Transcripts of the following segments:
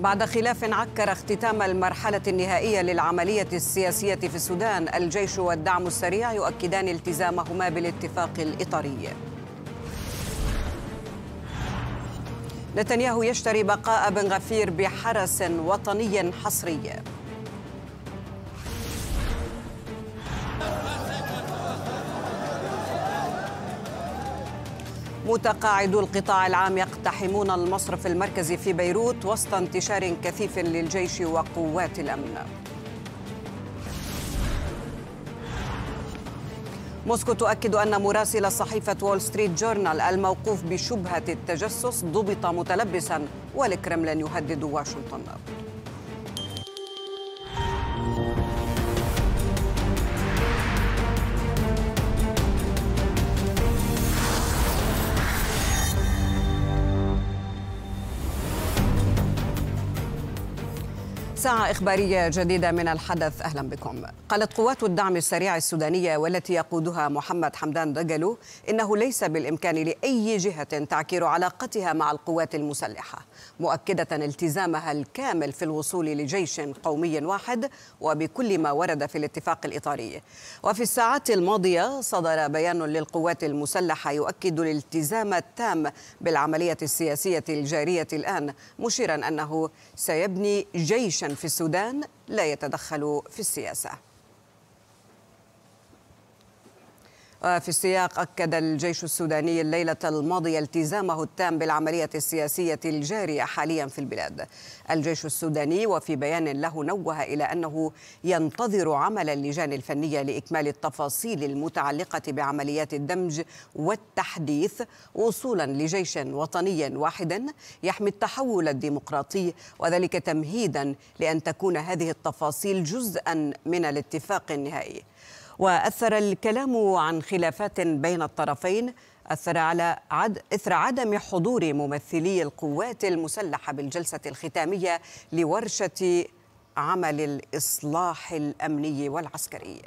بعد خلاف عكر اختتام المرحلة النهائية للعملية السياسية في السودان الجيش والدعم السريع يؤكدان التزامهما بالاتفاق الإطاري نتنياهو يشتري بقاء بن غفير بحرس وطني حصري متقاعدو القطاع العام يقتحمون المصرف المركزي في بيروت وسط انتشار كثيف للجيش وقوات الامن موسكو تؤكد أن مراسل صحيفة وول ستريت جورنال الموقوف بشبهة التجسس ضبط متلبسا والكرملين يهدد واشنطن ساعة إخبارية جديدة من الحدث أهلا بكم قالت قوات الدعم السريع السودانية والتي يقودها محمد حمدان دجلو إنه ليس بالإمكان لأي جهة تعكير علاقتها مع القوات المسلحة مؤكدة التزامها الكامل في الوصول لجيش قومي واحد وبكل ما ورد في الاتفاق الإطاري وفي الساعات الماضية صدر بيان للقوات المسلحة يؤكد الالتزام التام بالعملية السياسية الجارية الآن مشيرا أنه سيبني جيشا في السودان لا يتدخل في السياسه وفي السياق أكد الجيش السوداني الليلة الماضية التزامه التام بالعملية السياسية الجارية حاليا في البلاد الجيش السوداني وفي بيان له نوه إلى أنه ينتظر عمل اللجان الفنية لإكمال التفاصيل المتعلقة بعمليات الدمج والتحديث وصولا لجيش وطني واحد يحمي التحول الديمقراطي وذلك تمهيدا لأن تكون هذه التفاصيل جزءا من الاتفاق النهائي وأثر الكلام عن خلافات بين الطرفين أثر على عد إثر عدم حضور ممثلي القوات المسلحة بالجلسة الختامية لورشة عمل الإصلاح الأمني والعسكري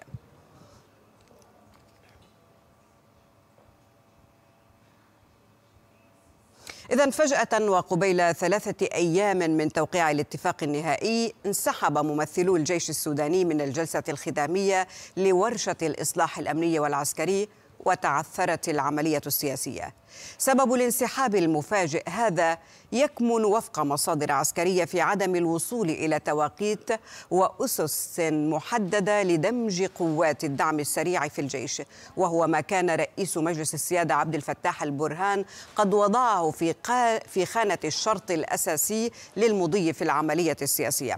إذا فجأة وقبيل ثلاثة أيام من توقيع الاتفاق النهائي انسحب ممثلو الجيش السوداني من الجلسة الختامية لورشة الإصلاح الأمني والعسكري وتعثرت العملية السياسية سبب الانسحاب المفاجئ هذا يكمن وفق مصادر عسكريه في عدم الوصول الى توقيت واسس محدده لدمج قوات الدعم السريع في الجيش وهو ما كان رئيس مجلس السياده عبد الفتاح البرهان قد وضعه في في خانه الشرط الاساسي للمضي في العمليه السياسيه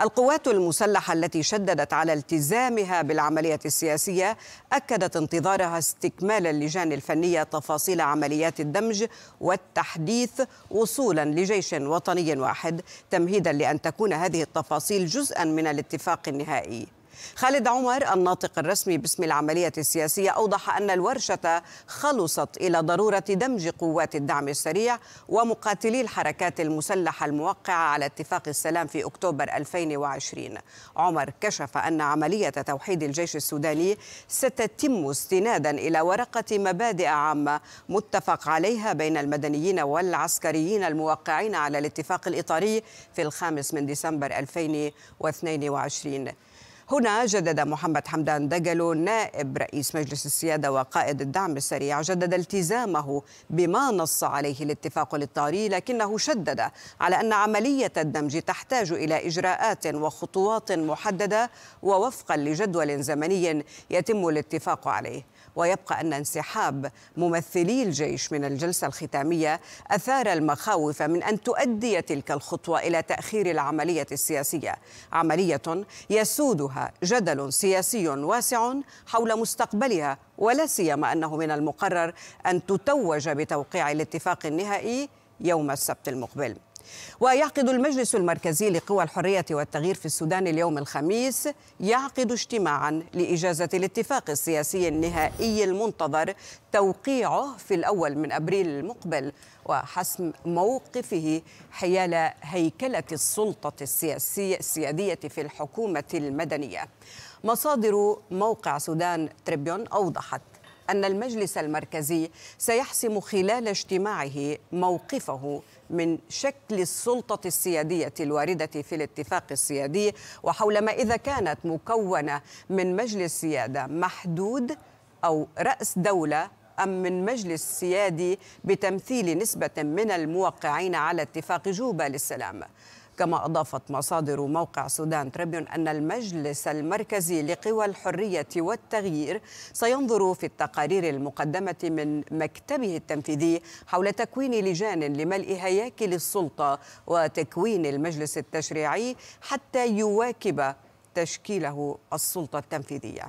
القوات المسلحه التي شددت على التزامها بالعمليه السياسيه اكدت انتظارها استكمال اللجان الفنيه تفاصيل عمليه عمليات الدمج والتحديث وصولا لجيش وطني واحد تمهيدا لان تكون هذه التفاصيل جزءا من الاتفاق النهائي خالد عمر الناطق الرسمي باسم العملية السياسية أوضح أن الورشة خلصت إلى ضرورة دمج قوات الدعم السريع ومقاتلي الحركات المسلحة الموقعة على اتفاق السلام في أكتوبر 2020 عمر كشف أن عملية توحيد الجيش السوداني ستتم استنادا إلى ورقة مبادئ عامة متفق عليها بين المدنيين والعسكريين الموقعين على الاتفاق الإطاري في الخامس من ديسمبر 2022 هنا جدد محمد حمدان دجلو نائب رئيس مجلس السيادة وقائد الدعم السريع جدد التزامه بما نص عليه الاتفاق الإطاري لكنه شدد على أن عملية الدمج تحتاج إلى إجراءات وخطوات محددة ووفقا لجدول زمني يتم الاتفاق عليه ويبقى أن انسحاب ممثلي الجيش من الجلسة الختامية أثار المخاوف من أن تؤدي تلك الخطوة إلى تأخير العملية السياسية عملية يسودها جدل سياسي واسع حول مستقبلها ولا سيما أنه من المقرر أن تتوج بتوقيع الاتفاق النهائي يوم السبت المقبل ويعقد المجلس المركزي لقوى الحرية والتغيير في السودان اليوم الخميس يعقد اجتماعا لإجازة الاتفاق السياسي النهائي المنتظر توقيعه في الأول من أبريل المقبل وحسم موقفه حيال هيكلة السلطة السياسية السيادية في الحكومة المدنية مصادر موقع سودان تريبيون أوضحت أن المجلس المركزي سيحسم خلال اجتماعه موقفه من شكل السلطة السيادية الواردة في الاتفاق السيادي وحول ما إذا كانت مكونة من مجلس سيادة محدود أو رأس دولة أم من مجلس سيادي بتمثيل نسبة من الموقعين على اتفاق جوبا للسلام كما أضافت مصادر موقع سودان تريبيون أن المجلس المركزي لقوى الحرية والتغيير سينظر في التقارير المقدمة من مكتبه التنفيذي حول تكوين لجان لملء هياكل السلطة وتكوين المجلس التشريعي حتى يواكب تشكيله السلطة التنفيذية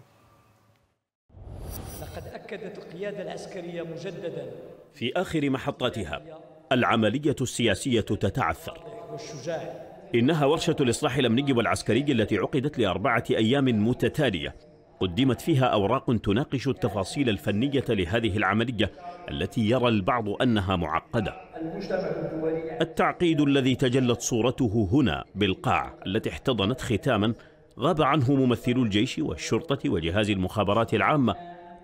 لقد أكدت القيادة العسكرية مجددا في آخر محطاتها العملية السياسية تتعثر والشجاع إنها ورشة الإصلاح الأمني والعسكري التي عقدت لأربعة أيام متتالية قدمت فيها أوراق تناقش التفاصيل الفنية لهذه العملية التي يرى البعض أنها معقدة التعقيد الذي تجلت صورته هنا بالقاع التي احتضنت ختاما غاب عنه ممثلو الجيش والشرطة وجهاز المخابرات العامة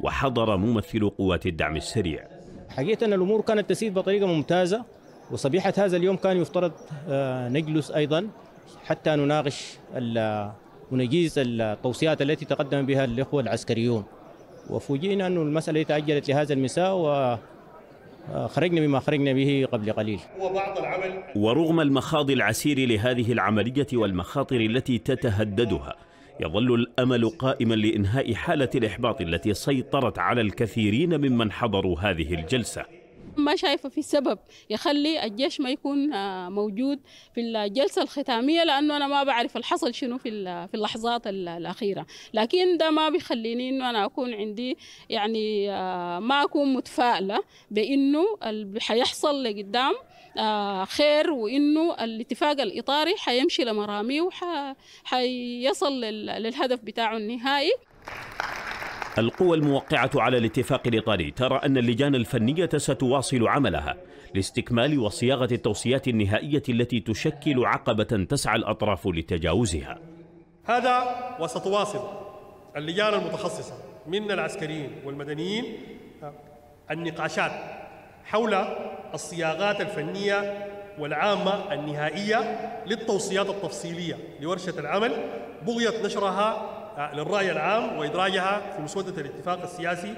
وحضر ممثل قوات الدعم السريع حقيقة الأمور كانت تسير بطريقة ممتازة وصبيحة هذا اليوم كان يفترض آه، نجلس أيضا حتى نناقش ونجيز التوصيات التي تقدم بها الإخوة العسكريون وفوجئنا أن المسألة تأجلت لهذا المساء و آه، خرجنا بما خرجنا به قبل قليل ورغم المخاض العسير لهذه العملية والمخاطر التي تتهددها يظل الأمل قائما لإنهاء حالة الإحباط التي سيطرت على الكثيرين ممن حضروا هذه الجلسة ما شايفه في سبب يخلي الجيش ما يكون آه، موجود في الجلسه الختاميه لانه انا ما بعرف الحصل شنو في في اللحظات الاخيره لكن ده ما بيخليني انه انا اكون عندي يعني آه، ما اكون متفائله بانه اللي حيحصل لقدام آه، خير وانه الاتفاق الاطاري حيمشي لمراميه وحيصل للهدف بتاعه النهائي القوى الموقعة على الاتفاق الإطاري ترى أن اللجان الفنية ستواصل عملها لاستكمال وصياغة التوصيات النهائية التي تشكل عقبة تسعى الأطراف لتجاوزها هذا وستواصل اللجان المتخصصة من العسكريين والمدنيين آه، النقاشات حول الصياغات الفنية والعامة النهائية للتوصيات التفصيلية لورشة العمل بغية نشرها للرأي العام وإدراجها في مسودة الاتفاق السياسي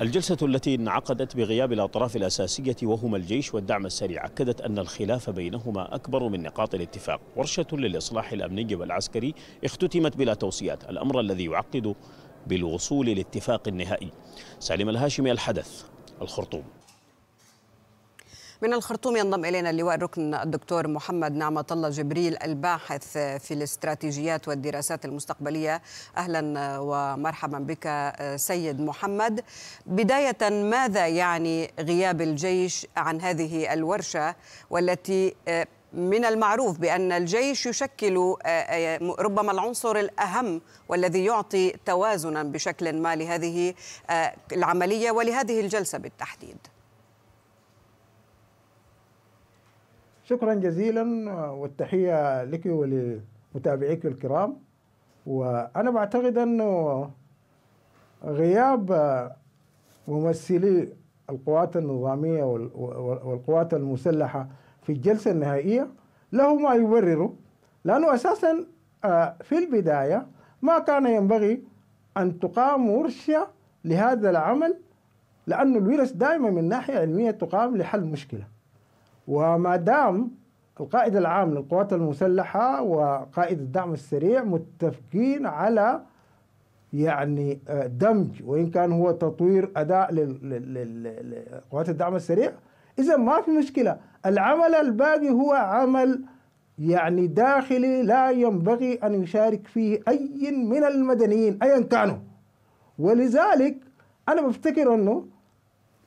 الجلسة التي انعقدت بغياب الأطراف الأساسية وهما الجيش والدعم السريع أكدت أن الخلاف بينهما أكبر من نقاط الاتفاق ورشة للإصلاح الأمني والعسكري اختتمت بلا توصيات الأمر الذي يعقد بالوصول لاتفاق نهائي سالم الهاشمي الحدث الخرطوم من الخرطوم ينضم الينا اللواء الركن الدكتور محمد نعمه الله جبريل الباحث في الاستراتيجيات والدراسات المستقبليه اهلا ومرحبا بك سيد محمد بدايه ماذا يعني غياب الجيش عن هذه الورشه والتي من المعروف بان الجيش يشكل ربما العنصر الاهم والذي يعطي توازنا بشكل ما لهذه العمليه ولهذه الجلسه بالتحديد شكرا جزيلا آه، والتحية لك ولمتابعيك الكرام وأنا بعتقد أنه غياب آه، ممثلي القوات النظامية والقوات المسلحة في الجلسة النهائية له ما يبرره لأنه أساسا آه، في البداية ما كان ينبغي أن تقام ورشة لهذا العمل لأن الورش دائما من ناحية علمية تقام لحل مشكلة وما دام القائد العام للقوات المسلحة وقائد الدعم السريع متفقين على يعني آه، دمج وإن كان هو تطوير أداء لقوات الدعم السريع إذا ما في مشكلة العمل الباقي هو عمل يعني داخلي لا ينبغي أن يشارك فيه أي من المدنيين أيا كانوا ولذلك أنا بفتكر أنه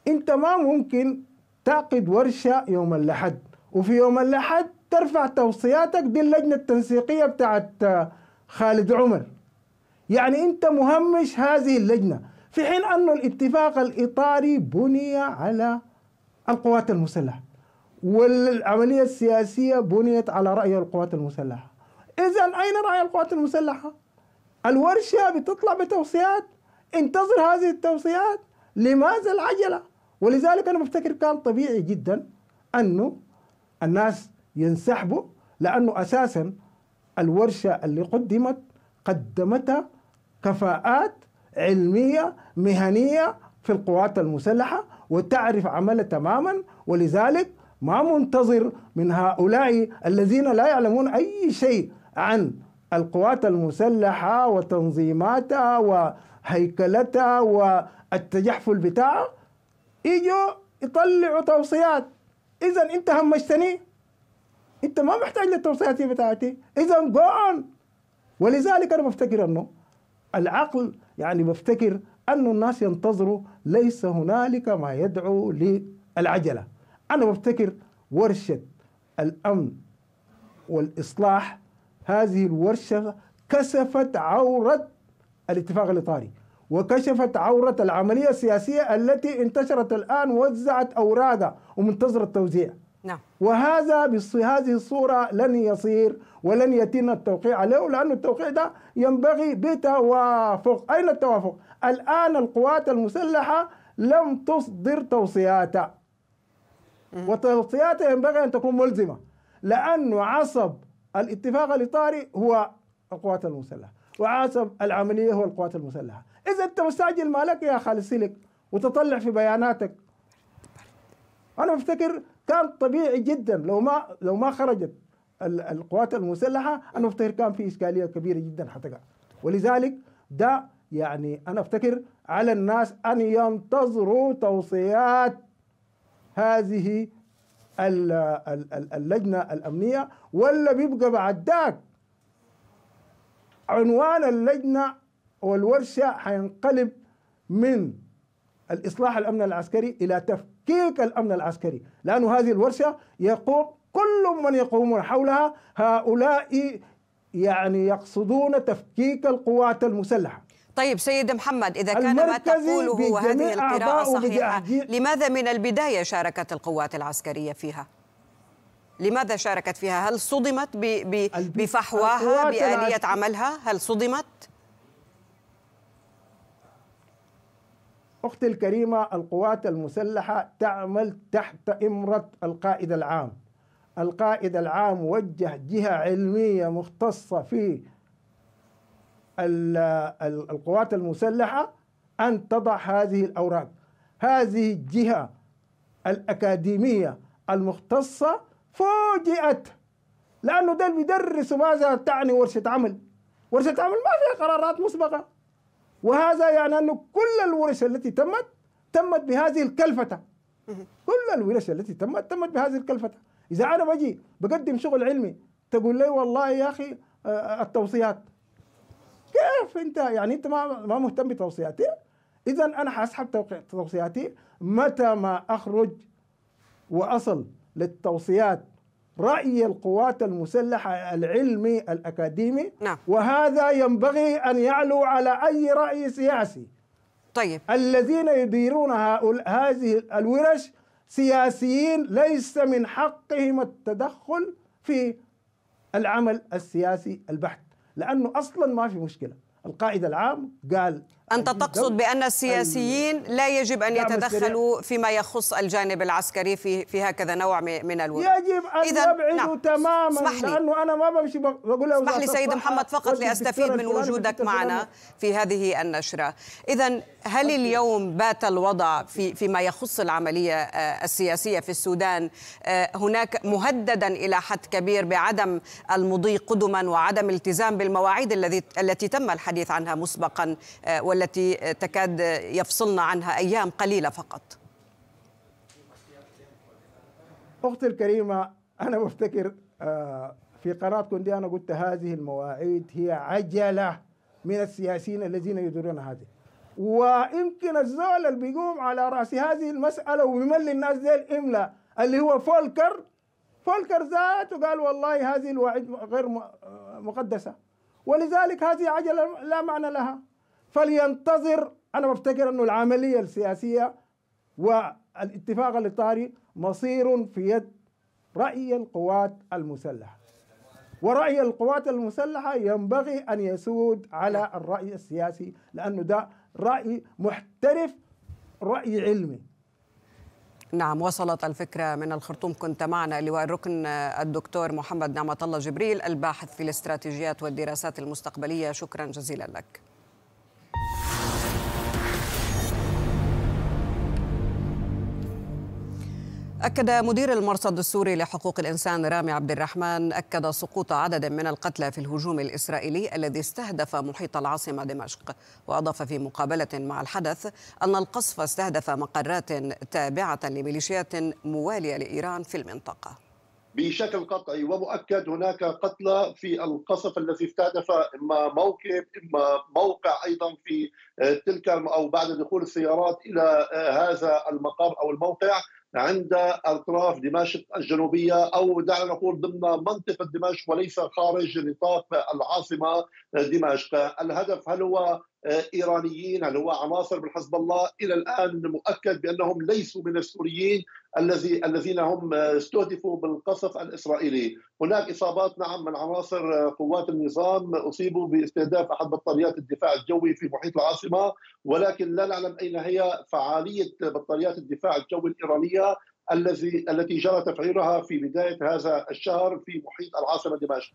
أنت ما ممكن تعقد ورشة يوم الأحد وفي يوم الأحد ترفع توصياتك دي اللجنة التنسيقية بتاعت آه، خالد عمر يعني أنت مهمش هذه اللجنة في حين أن الاتفاق الإطاري بني على القوات المسلحة والعملية السياسية بنيت على رأي القوات المسلحة إذا أين رأي القوات المسلحة؟ الورشة بتطلع بتوصيات انتظر هذه التوصيات لماذا العجلة؟ ولذلك انا بفتكر كان طبيعي جدا انه الناس ينسحبوا لانه اساسا الورشه اللي قدمت قدمتها كفاءات علميه مهنيه في القوات المسلحه وتعرف عملها تماما ولذلك ما منتظر من هؤلاء الذين لا يعلمون اي شيء عن القوات المسلحه وتنظيماتها وهيكلتها والتجحفل بتاعها يجوا يطلعوا توصيات اذا انت همشتني انت ما محتاج للتوصيات بتاعتي اذا جو اون ولذلك انا بفتكر انه العقل يعني بفتكر انه الناس ينتظروا ليس هنالك ما يدعو للعجلة أنا بفتكر ورشة الأمن والإصلاح هذه الورشة كسفت عورة الاتفاق الإطاري وكشفت عورة العملية السياسية التي انتشرت الآن وزعت أوراقها ومنتظرة التوزيع نعم. وهذا بهذه الصورة لن يصير ولن يتم التوقيع عليه لأن التوقيع ده ينبغي بتوافق أين التوافق؟ الآن القوات المسلحة لم تصدر توصياتها وتوصياتها ينبغي أن تكون ملزمة لأنه عصب الاتفاق الإطاري هو القوات المسلحة وعصب العملية هو القوات المسلحة اذا انت مستعجل مالك يا خالصلك وتطلع في بياناتك انا بفتكر كان طبيعي جدا لو ما لو ما خرجت القوات المسلحه انا بفتكر كان في اشكاليه كبيره جدا حتقع ولذلك ده يعني انا افتكر على الناس ان ينتظروا توصيات هذه اللجنه الامنيه ولا بيبقى بعد ذاك عنوان اللجنه والورشة حينقلب من الإصلاح الأمن العسكري إلى تفكيك الأمن العسكري لأن هذه الورشة يقوم كل من يقومون حولها هؤلاء يعني يقصدون تفكيك القوات المسلحة طيب سيد محمد إذا كان ما تقوله هذه القراءة صحيحة لماذا من البداية شاركت القوات العسكرية فيها؟ لماذا شاركت فيها؟ هل صدمت بفحواها بآلية عملها؟ هل صدمت؟ أختي الكريمة القوات المسلحة تعمل تحت إمرة القائد العام القائد العام وجه جهة علمية مختصة في القوات المسلحة أن تضع هذه الأوراق هذه الجهة الأكاديمية المختصة فوجئت لأنه ده بيدرسوا ماذا تعني ورشة عمل ورشة عمل ما فيها قرارات مسبقة وهذا يعني أن كل الورش التي تمت تمت بهذه الكلفتة كل الورش التي تمت تمت بهذه الكلفتة إذا أنا بجي بقدم شغل علمي تقول لي والله يا أخي آه، آه، التوصيات كيف أنت يعني أنت ما ما مهتم بتوصياتي إذا أنا حأسحب توصياتي متى ما أخرج وأصل للتوصيات رأي القوات المسلحة العلمي الأكاديمي نعم. وهذا ينبغي أن يعلو على أي رأي سياسي طيب الذين يديرون هذه الورش سياسيين ليس من حقهم التدخل في العمل السياسي البحت لأنه أصلا ما في مشكلة القائد العام قال أنت تقصد بأن السياسيين لا يجب أن يتدخلوا فيما يخص الجانب العسكري في في هكذا نوع من الوضع يجب أن يبعدوا نعم. تماما لأنه أنا ما بمشي بقول اسمح لي سيد محمد فقط لأستفيد من وجودك معنا في هذه النشرة إذا هل اليوم بات الوضع في فيما يخص العملية آه، السياسية في السودان آه، هناك مهددا إلى حد كبير بعدم المضي قدما وعدم التزام بالمواعيد التي تم الحديث عنها مسبقا آه، والتي تكاد يفصلنا عنها أيام قليلة فقط أختي الكريمة أنا بفتكر آه، في قناه دي أنا قلت هذه المواعيد هي عجلة من السياسيين الذين يديرون هذه ويمكن الزول اللي بيقوم على رأس هذه المسألة ويملي الناس ذي الاملاء اللي هو فولكر فولكر ذاته قال والله هذه الوعيد غير آه، مقدسة ولذلك هذه عجلة لا معنى لها فلينتظر انا بفتكر انه العمليه السياسيه والاتفاق الاطاري مصير في يد راي القوات المسلحه ورأي القوات المسلحة ينبغي أن يسود على الرأي السياسي لأنه ده رأي محترف رأي علمي نعم وصلت الفكرة من الخرطوم كنت معنا لواء الركن الدكتور محمد نعمة الله جبريل الباحث في الاستراتيجيات والدراسات المستقبلية شكرا جزيلا لك أكد مدير المرصد السوري لحقوق الإنسان رامي عبد الرحمن أكد سقوط عدد من القتلى في الهجوم الإسرائيلي الذي استهدف محيط العاصمة دمشق وأضاف في مقابلة مع الحدث أن القصف استهدف مقرات تابعة لميليشيات موالية لإيران في المنطقة بشكل قطعي ومؤكد هناك قتلى في القصف الذي استهدف اما موكب اما موقع ايضا في تلك او بعد دخول السيارات الى آه، هذا المقام او الموقع عند اطراف دمشق الجنوبيه او دعنا نقول ضمن منطقه دمشق وليس خارج نطاق العاصمه دمشق، الهدف هل هو ايرانيين هل هو عناصر من حزب الله الى الان مؤكد بانهم ليسوا من السوريين الذي الذين هم استهدفوا بالقصف الاسرائيلي، هناك اصابات نعم من عناصر قوات النظام اصيبوا باستهداف احد بطاريات الدفاع الجوي في محيط العاصمه ولكن لا نعلم اين هي فعاليه بطاريات الدفاع الجوي الايرانيه الذي التي جرى تفعيلها في بدايه هذا الشهر في محيط العاصمه دمشق.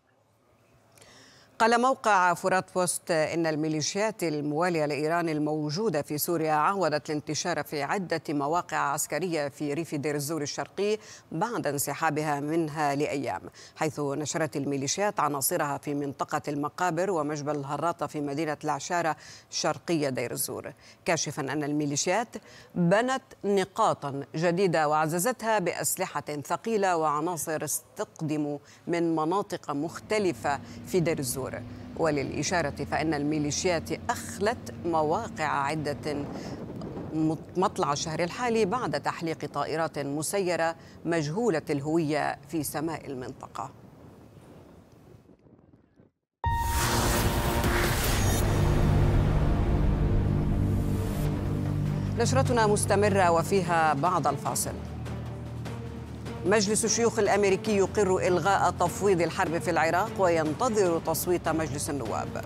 قال موقع فرات بوست إن الميليشيات الموالية لإيران الموجودة في سوريا عاودت الانتشار في عدة مواقع عسكرية في ريف دير الزور الشرقي بعد انسحابها منها لأيام حيث نشرت الميليشيات عناصرها في منطقة المقابر ومجبل الهراطة في مدينة العشارة شرقية دير الزور كاشفا أن الميليشيات بنت نقاطا جديدة وعززتها بأسلحة ثقيلة وعناصر استقدموا من مناطق مختلفة في دير الزور الدستور وللإشارة فإن الميليشيات أخلت مواقع عدة مطلع الشهر الحالي بعد تحليق طائرات مسيرة مجهولة الهوية في سماء المنطقة نشرتنا مستمرة وفيها بعض الفاصل مجلس الشيوخ الامريكي يقر الغاء تفويض الحرب في العراق وينتظر تصويت مجلس النواب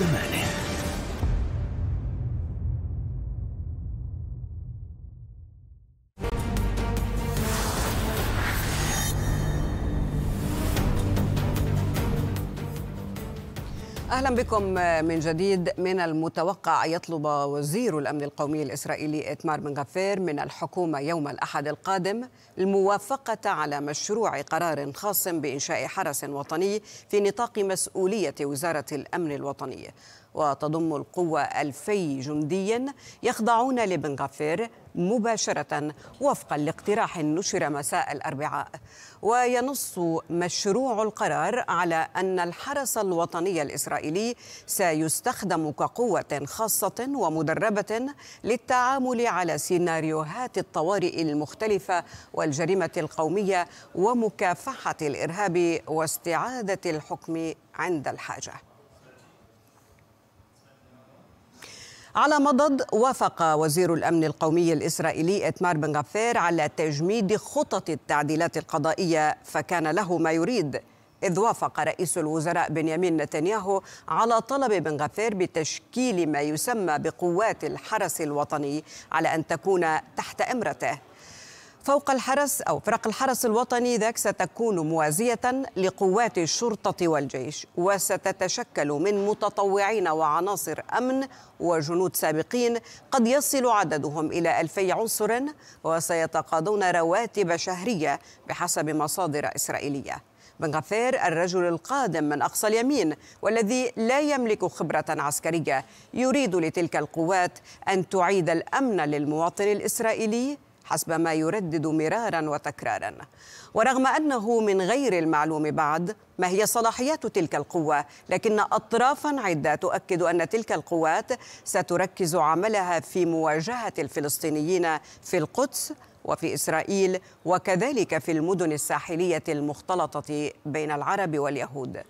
was many. اهلا بكم من جديد من المتوقع ان يطلب وزير الامن القومي الاسرائيلي اتمار بن غفير من الحكومه يوم الاحد القادم الموافقه على مشروع قرار خاص بانشاء حرس وطني في نطاق مسؤوليه وزاره الامن الوطني وتضم القوه الفي جندي يخضعون لبن غفير مباشرة وفقا لاقتراح نشر مساء الأربعاء وينص مشروع القرار على أن الحرس الوطني الإسرائيلي سيستخدم كقوة خاصة ومدربة للتعامل على سيناريوهات الطوارئ المختلفة والجريمة القومية ومكافحة الإرهاب واستعادة الحكم عند الحاجة على مضض وافق وزير الأمن القومي الإسرائيلي إتمار بن غفير على تجميد خطط التعديلات القضائية فكان له ما يريد إذ وافق رئيس الوزراء بنيامين نتنياهو على طلب بن غفير بتشكيل ما يسمى بقوات الحرس الوطني على أن تكون تحت إمرته فوق الحرس أو فرق الحرس الوطني ذاك ستكون موازية لقوات الشرطة والجيش وستتشكل من متطوعين وعناصر أمن وجنود سابقين قد يصل عددهم إلى ألفي عنصر وسيتقاضون رواتب شهرية بحسب مصادر إسرائيلية بن غفير الرجل القادم من أقصى اليمين والذي لا يملك خبرة عسكرية يريد لتلك القوات أن تعيد الأمن للمواطن الإسرائيلي حسب ما يردد مرارا وتكرارا ورغم انه من غير المعلوم بعد ما هي صلاحيات تلك القوه لكن اطرافا عده تؤكد ان تلك القوات ستركز عملها في مواجهه الفلسطينيين في القدس وفي اسرائيل وكذلك في المدن الساحليه المختلطه بين العرب واليهود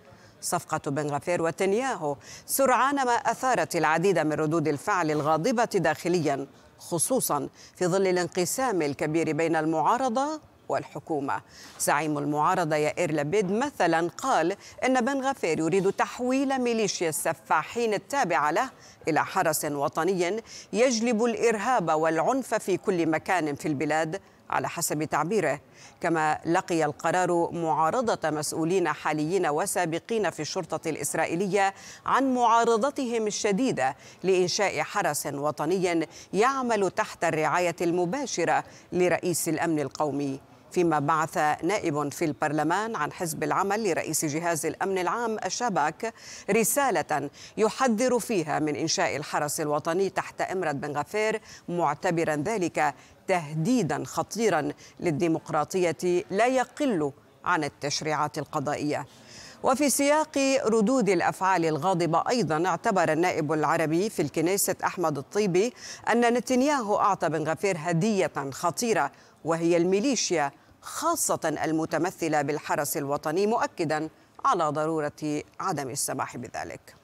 صفقة بن غفير وتنياهو سرعان ما أثارت العديد من ردود الفعل الغاضبة داخليا خصوصا في ظل الانقسام الكبير بين المعارضة والحكومة زعيم المعارضة يائر لبيد مثلا قال إن بن غفير يريد تحويل ميليشيا السفاحين التابعة له إلى حرس وطني يجلب الإرهاب والعنف في كل مكان في البلاد على حسب تعبيره كما لقي القرار معارضة مسؤولين حاليين وسابقين في الشرطة الإسرائيلية عن معارضتهم الشديدة لإنشاء حرس وطني يعمل تحت الرعاية المباشرة لرئيس الأمن القومي فيما بعث نائب في البرلمان عن حزب العمل لرئيس جهاز الامن العام الشباك رساله يحذر فيها من انشاء الحرس الوطني تحت امره بن غفير معتبرا ذلك تهديدا خطيرا للديمقراطيه لا يقل عن التشريعات القضائيه وفي سياق ردود الافعال الغاضبه ايضا اعتبر النائب العربي في الكنيسة احمد الطيبي ان نتنياهو اعطى بن غفير هديه خطيره وهي الميليشيا خاصه المتمثله بالحرس الوطني مؤكدا على ضروره عدم السماح بذلك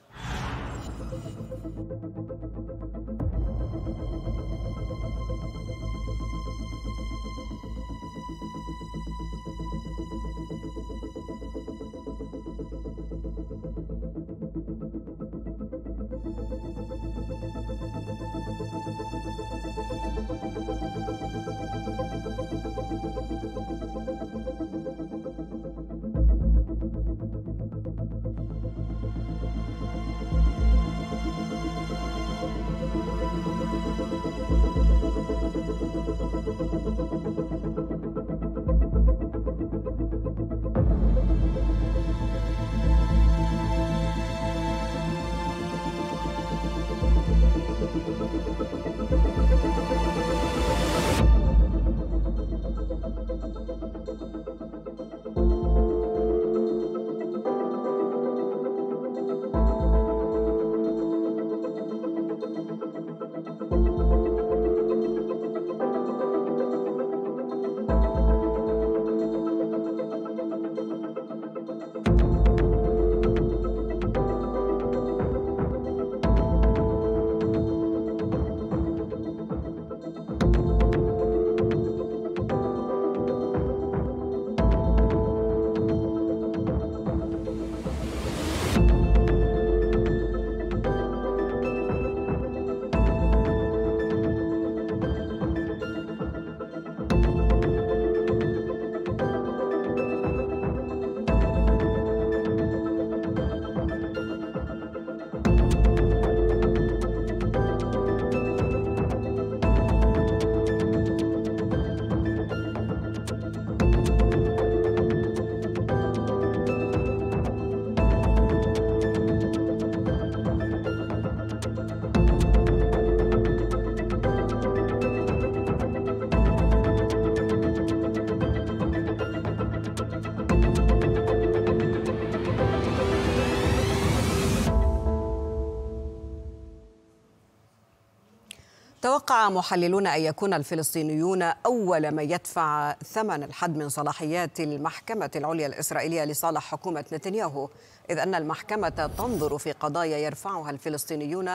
توقع محللون أن يكون الفلسطينيون أول من يدفع ثمن الحد من صلاحيات المحكمة العليا الإسرائيلية لصالح حكومة نتنياهو إذ أن المحكمة تنظر في قضايا يرفعها الفلسطينيون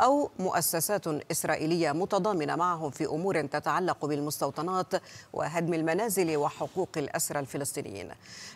أو مؤسسات إسرائيلية متضامنة معهم في أمور تتعلق بالمستوطنات وهدم المنازل وحقوق الأسرى الفلسطينيين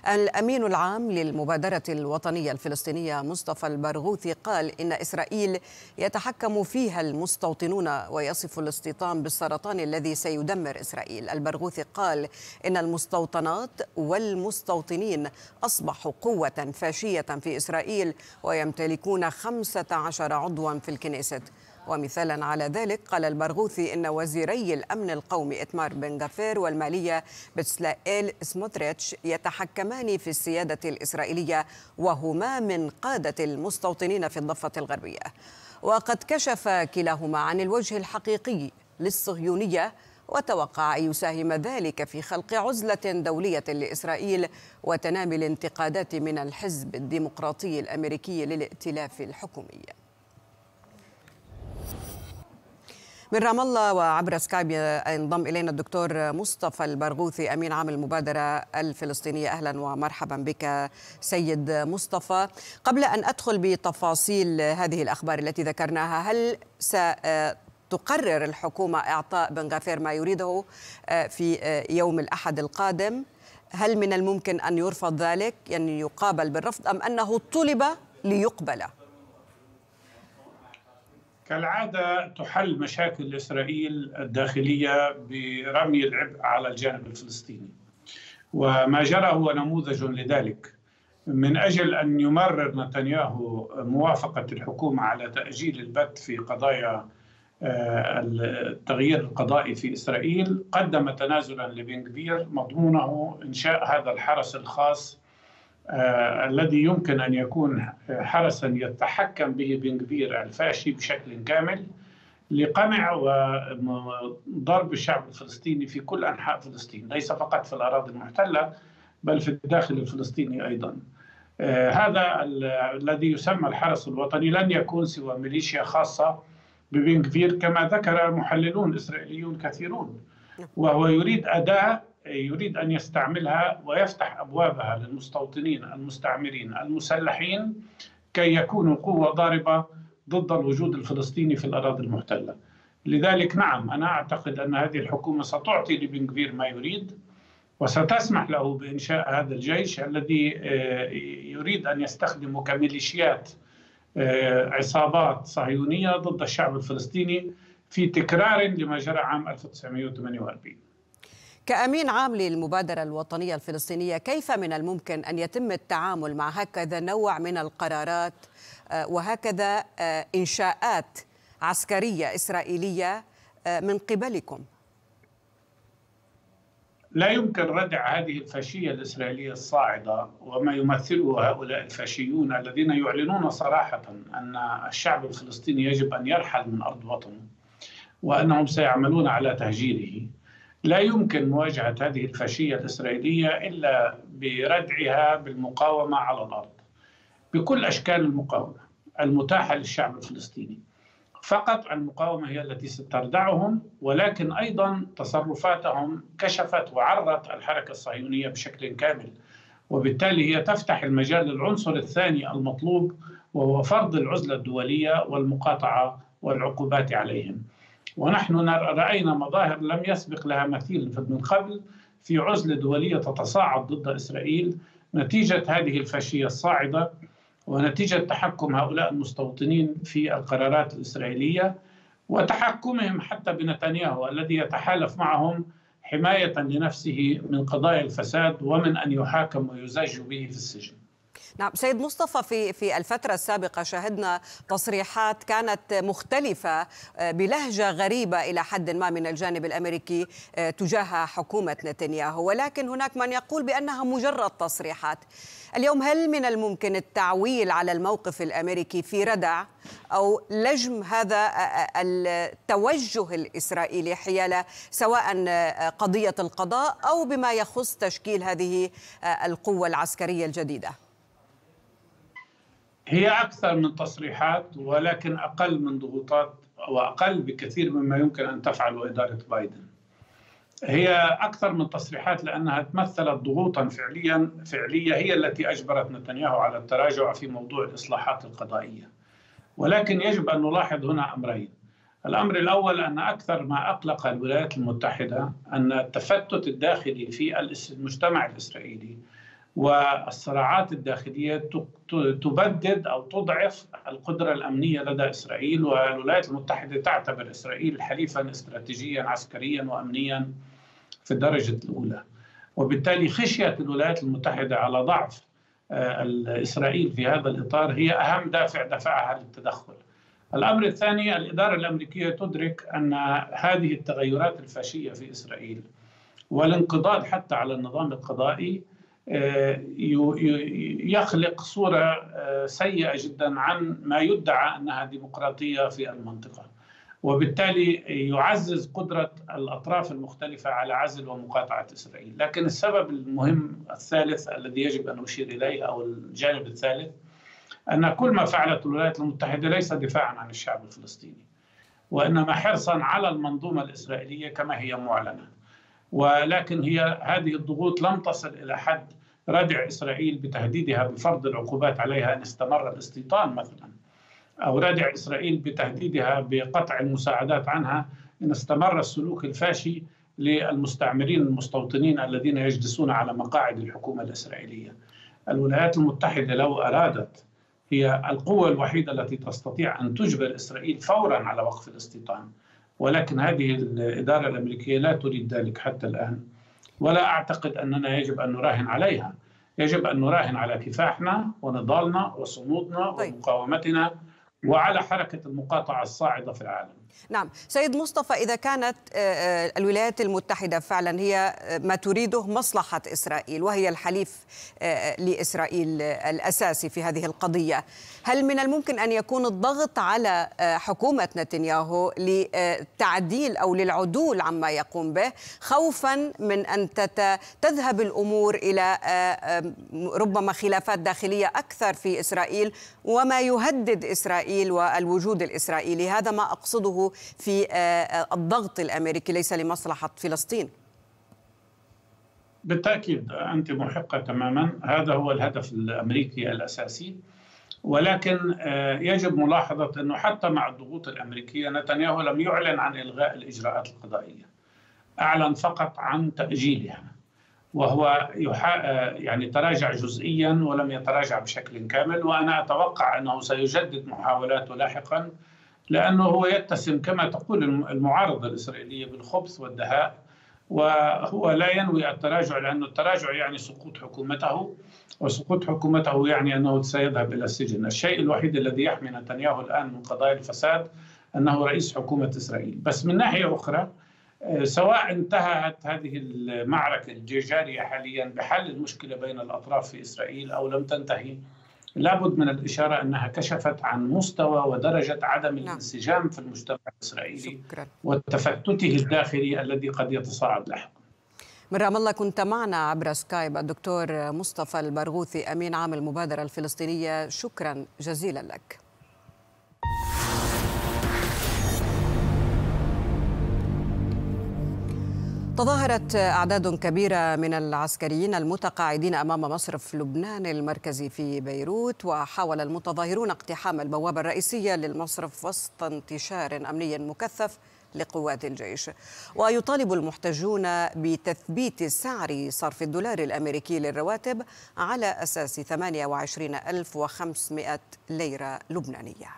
الأمين العام للمبادرة الوطنية الفلسطينية مصطفى البرغوثي قال إن إسرائيل يتحكم فيها المستوطنون ويصف الاستيطان بالسرطان الذي سيدمر إسرائيل البرغوثي قال إن المستوطنات والمستوطنين أصبحوا قوة فاشية في إسرائيل ويمتلكون 15 عضوا في الكنيست ومثالا على ذلك قال البرغوثي ان وزيري الامن القومي اتمار بن غفير والماليه بتسلائيل سموتريتش يتحكمان في السياده الاسرائيليه وهما من قاده المستوطنين في الضفه الغربيه وقد كشف كلاهما عن الوجه الحقيقي للصهيونيه وتوقع أن يساهم ذلك في خلق عزلة دولية لإسرائيل وتنامي الانتقادات من الحزب الديمقراطي الأمريكي للائتلاف الحكومي من رام الله وعبر سكايب ينضم الينا الدكتور مصطفى البرغوثي امين عام المبادره الفلسطينيه اهلا ومرحبا بك سيد مصطفى قبل ان ادخل بتفاصيل هذه الاخبار التي ذكرناها هل س تقرر الحكومة إعطاء بن غفير ما يريده آه، في آه، يوم الأحد القادم هل من الممكن أن يرفض ذلك يعني يقابل بالرفض أم أنه طلب ليقبل كالعادة تحل مشاكل إسرائيل الداخلية برمي العبء على الجانب الفلسطيني وما جرى هو نموذج لذلك من أجل أن يمرر نتنياهو موافقة الحكومة على تأجيل البت في قضايا آه، التغيير القضائي في إسرائيل قدم تنازلا لبن كبير مضمونه إنشاء هذا الحرس الخاص آه، الذي يمكن أن يكون حرسا يتحكم به بن كبير الفاشي بشكل كامل لقمع وضرب الشعب الفلسطيني في كل أنحاء فلسطين ليس فقط في الأراضي المحتلة بل في الداخل الفلسطيني أيضا آه، هذا الذي يسمى الحرس الوطني لن يكون سوى ميليشيا خاصة ببنغفير كما ذكر محللون إسرائيليون كثيرون نعم. وهو يريد أداة يريد أن يستعملها ويفتح أبوابها للمستوطنين المستعمرين المسلحين كي يكونوا قوة ضاربة ضد الوجود الفلسطيني في الأراضي المحتلة لذلك نعم أنا أعتقد أن هذه الحكومة ستعطي لبنغفير ما يريد وستسمح له بإنشاء هذا الجيش الذي آه، يريد أن يستخدمه كميليشيات عصابات صهيونية ضد الشعب الفلسطيني في تكرار لما جرى عام 1948 كأمين عام للمبادرة الوطنية الفلسطينية كيف من الممكن أن يتم التعامل مع هكذا نوع من القرارات آه، وهكذا آه، إنشاءات عسكرية إسرائيلية آه، من قبلكم؟ لا يمكن ردع هذه الفاشيه الاسرائيليه الصاعده وما يمثله هؤلاء الفاشيون الذين يعلنون صراحه ان الشعب الفلسطيني يجب ان يرحل من ارض وطنه وانهم سيعملون على تهجيره لا يمكن مواجهه هذه الفاشيه الاسرائيليه الا بردعها بالمقاومه على الارض بكل اشكال المقاومه المتاحه للشعب الفلسطيني فقط المقاومة هي التي ستردعهم ولكن أيضا تصرفاتهم كشفت وعرضت الحركة الصهيونية بشكل كامل وبالتالي هي تفتح المجال للعنصر الثاني المطلوب وهو فرض العزلة الدولية والمقاطعة والعقوبات عليهم ونحن رأينا مظاهر لم يسبق لها مثيل من قبل في عزلة دولية تتصاعد ضد إسرائيل نتيجة هذه الفاشية الصاعدة ونتيجة تحكم هؤلاء المستوطنين في القرارات الإسرائيلية وتحكمهم حتى بنتنياهو الذي يتحالف معهم حماية لنفسه من قضايا الفساد ومن أن يحاكم ويزج به في السجن نعم سيد مصطفى في في الفترة السابقة شاهدنا تصريحات كانت مختلفة آه، بلهجة غريبة إلى حد ما من الجانب الأمريكي آه، تجاه حكومة نتنياهو ولكن هناك من يقول بأنها مجرد تصريحات اليوم هل من الممكن التعويل على الموقف الامريكي في ردع او لجم هذا التوجه الاسرائيلي حيال سواء قضيه القضاء او بما يخص تشكيل هذه القوه العسكريه الجديده؟ هي اكثر من تصريحات ولكن اقل من ضغوطات واقل بكثير مما يمكن ان تفعله اداره بايدن. هي اكثر من تصريحات لانها تمثلت ضغوطا فعليا فعليه هي التي اجبرت نتنياهو على التراجع في موضوع الاصلاحات القضائيه. ولكن يجب ان نلاحظ هنا امرين. الامر الاول ان اكثر ما اقلق الولايات المتحده ان التفتت الداخلي في المجتمع الاسرائيلي والصراعات الداخلية تبدد أو تضعف القدرة الأمنية لدى إسرائيل والولايات المتحدة تعتبر إسرائيل حليفا استراتيجيا عسكريا وأمنيا في الدرجة الأولى وبالتالي خشية الولايات المتحدة على ضعف آه، إسرائيل في هذا الإطار هي أهم دافع دفعها للتدخل الأمر الثاني الإدارة الأمريكية تدرك أن هذه التغيرات الفاشية في إسرائيل والانقضاض حتى على النظام القضائي آه، يخلق صورة آه، سيئة جدا عن ما يدعى أنها ديمقراطية في المنطقة وبالتالي يعزز قدرة الأطراف المختلفة على عزل ومقاطعة إسرائيل لكن السبب المهم الثالث الذي يجب أن أشير إليه أو الجانب الثالث أن كل ما فعلته الولايات المتحدة ليس دفاعا عن الشعب الفلسطيني وإنما حرصا على المنظومة الإسرائيلية كما هي معلنة ولكن هي هذه الضغوط لم تصل إلى حد ردع إسرائيل بتهديدها بفرض العقوبات عليها إن استمر الاستيطان مثلا أو ردع إسرائيل بتهديدها بقطع المساعدات عنها إن استمر السلوك الفاشي للمستعمرين المستوطنين الذين يجلسون على مقاعد الحكومة الإسرائيلية الولايات المتحدة لو أرادت هي القوة الوحيدة التي تستطيع أن تجبر إسرائيل فورا على وقف الاستيطان ولكن هذه الإدارة الأمريكية لا تريد ذلك حتى الآن ولا أعتقد أننا يجب أن نراهن عليها يجب أن نراهن على كفاحنا ونضالنا وصمودنا طيب. ومقاومتنا وعلى حركة المقاطعة الصاعدة في العالم نعم سيد مصطفى إذا كانت آه، آه، الولايات المتحدة فعلا هي آه، ما تريده مصلحة إسرائيل وهي الحليف لإسرائيل الأساسي في هذه القضية هل من الممكن أن يكون الضغط على حكومة نتنياهو لتعديل أو للعدول عما يقوم به خوفا من أن تذهب الأمور إلى ربما خلافات داخلية أكثر في إسرائيل وما يهدد إسرائيل والوجود الإسرائيلي هذا ما أقصده دخوله في آه، آه، الضغط الامريكي ليس لمصلحه فلسطين بالتاكيد انت محقه تماما هذا هو الهدف الامريكي الاساسي ولكن آه، يجب ملاحظه انه حتى مع الضغوط الامريكيه نتنياهو لم يعلن عن الغاء الاجراءات القضائيه اعلن فقط عن تاجيلها وهو يعني تراجع جزئيا ولم يتراجع بشكل كامل وانا اتوقع انه سيجدد محاولاته لاحقا لأنه هو يتسم كما تقول المعارضة الإسرائيلية بالخبث والدهاء وهو لا ينوي التراجع لأن التراجع يعني سقوط حكومته وسقوط حكومته يعني أنه سيذهب إلى السجن الشيء الوحيد الذي يحمي نتنياهو الآن من قضايا الفساد أنه رئيس حكومة إسرائيل بس من ناحية أخرى آه، سواء انتهت هذه المعركة الجارية حاليا بحل المشكلة بين الأطراف في إسرائيل أو لم تنتهي لابد من الإشارة أنها كشفت عن مستوى ودرجة عدم نعم. الانسجام في المجتمع الإسرائيلي شكرا. وتفتته الداخلي الذي قد يتصاعد لاحقا من رام الله كنت معنا عبر سكايب الدكتور مصطفى البرغوثي أمين عام المبادرة الفلسطينية شكرا جزيلا لك تظاهرت أعداد كبيرة من العسكريين المتقاعدين أمام مصرف لبنان المركزي في بيروت وحاول المتظاهرون اقتحام البوابة الرئيسية للمصرف وسط انتشار أمني مكثف لقوات الجيش ويطالب المحتجون بتثبيت سعر صرف الدولار الأمريكي للرواتب على أساس 28500 ليرة لبنانية